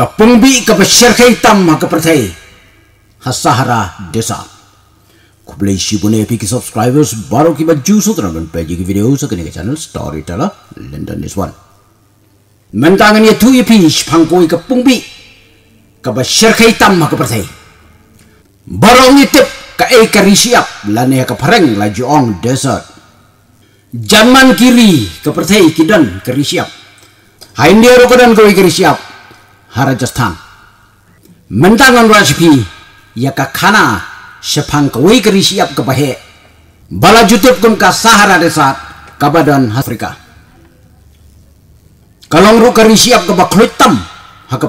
kapungbi kapasirkay tamma kapertay hasahara desa kublai shibune api ki subscribers baru ki bajju sutraman peji ki video sakne ka channel storyteller london is one mentangan ye tu ye pi shpangkoi kapungbi kapasirkay tamma kapertay baro ngitip ka e karisiap lane pereng laju lajuong desa. jaman kiri kepertai kidan kerisiap hain dia rokodan koi siap. Rajasthan mentangan rajpi yaka khana shepang kawai kari siap ke bahe bala jutup kum ka sahara desat kabadan afrika kalong ru kari siap ke baklut haka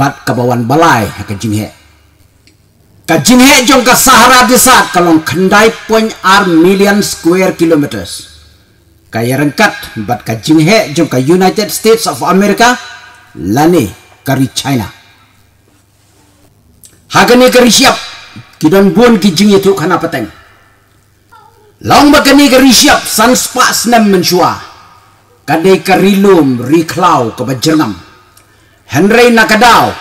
bat kabawan balai haka jinghe ka jinghe jong ka sahara desat kalong khandai point ar million square kilometers kaya rengkat bat ka jinghe jong ka united states of america lane kari China. Hagane kari siap kidan buan kijing itu kana peteng. Long bakani kari siap san spa senem mensua. Kadai karilum riklau ke bajernam. Henry nakadau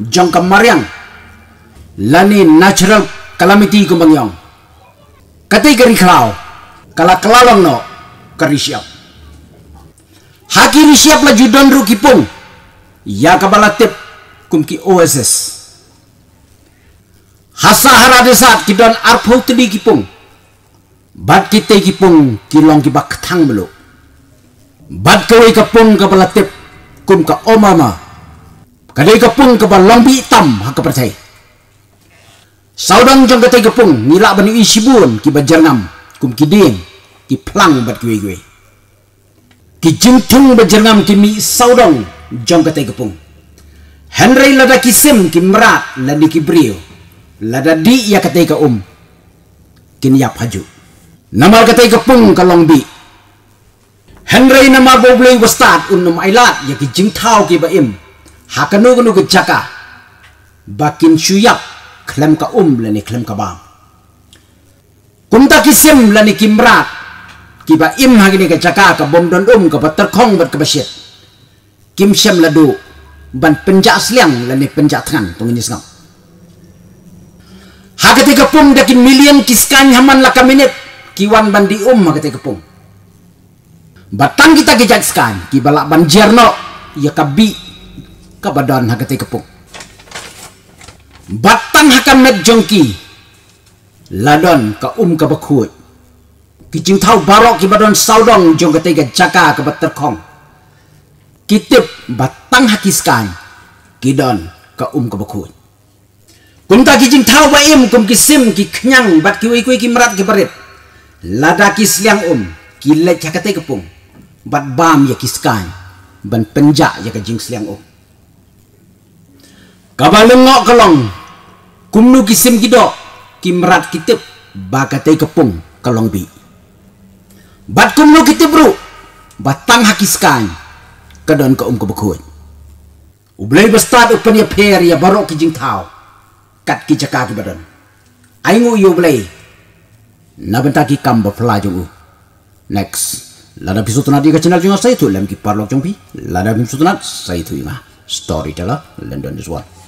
jangka mariang. Lani natural calamity kumbangyong. Katai kari klau kala kelalong no kari siap. Hakiri siap laju don rukipung yakabalatep kumki OSS hasa haradesat kidon arpau tedi kipung bat kite kipung kilong kiba ketang belok bat kawe kapung kabalatep kum ka omama kadai kapung kaba lombi hitam hak percaya saudang jong kate kapung ngilak bani isibun kiba jernam kum kiding ki pelang bat kwe kwe ki jingtung bajernam ki mi saudang jongkate gepung henry lada kisim ki merat lani ki lada di ya kate ka um kin yap haju namal kate gepung kalong bi henry nama boblei wastat unnum ailat ya ki tau ki ba im hakanu gnu ke jaka bakin syuyap klem ka um lani klem ka bam kunta kisim lani kimrat kiba im hagini ka jaka ke bom don um ka batar kong bat ke bashit kim shem la do ban penjak sliang la ne penjak tran tong ni sngam hakate kapung dakin million kiskan haman la kaminet kiwan bandi um hakate kapung batang kita gejak skan ki balak ban jerno ya kabi ka badan hakate kapung batang hakam met jongki ladon ka um ka bakhuat kijing thau barok ki saudong jong ka tega jaka ka batter khong kitip batang hakiskan kidon ka um ka bakun kum ta ki jing thau ba im kum ki sim ki khnyang bat ki wei ki merat ki barit lada ki sliang um ki le chakate ka pung bat bam ya kiskan ban penja ya ka jing sliang um kabalengok kelong kumnu kisim kido kimrat kitip bakate kepung kalong bi bat kumnu kita bro batang hakiskan ก็เดินก็อุ้มก็บกุยอุบลีบสตาร์ตอุปนิยเพรียบารอกิจิงเท้ากัดกิจการกิบดันไอ้งูอยู่บลีนับเป็นตากิคัมบ์ฟลายจงอู next ลาดับพิสุทธนาดีกับช่องจงอ่ะใส่ถุยเล่มกิปาร์ลกจงพีลาดับพิสุทธนาใส่ถุยมา story teller London is one